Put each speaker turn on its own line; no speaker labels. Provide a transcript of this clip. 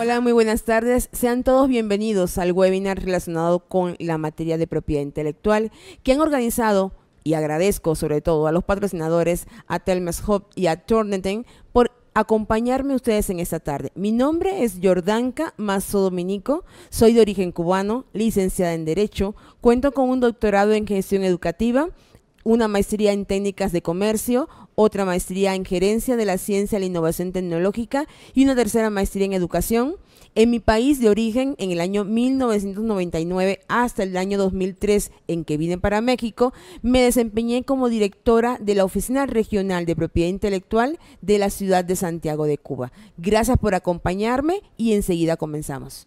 Hola, muy buenas tardes. Sean todos bienvenidos al webinar relacionado con la materia de propiedad intelectual que han organizado y agradezco sobre todo a los patrocinadores, a Telmes Hub y a Torneten por acompañarme ustedes en esta tarde. Mi nombre es Jordanka Mazo Dominico, soy de origen cubano, licenciada en Derecho, cuento con un doctorado en gestión educativa una maestría en técnicas de comercio, otra maestría en gerencia de la ciencia y la innovación tecnológica y una tercera maestría en educación. En mi país de origen, en el año 1999 hasta el año 2003 en que vine para México, me desempeñé como directora de la Oficina Regional de Propiedad Intelectual de la ciudad de Santiago de Cuba. Gracias por acompañarme y enseguida comenzamos.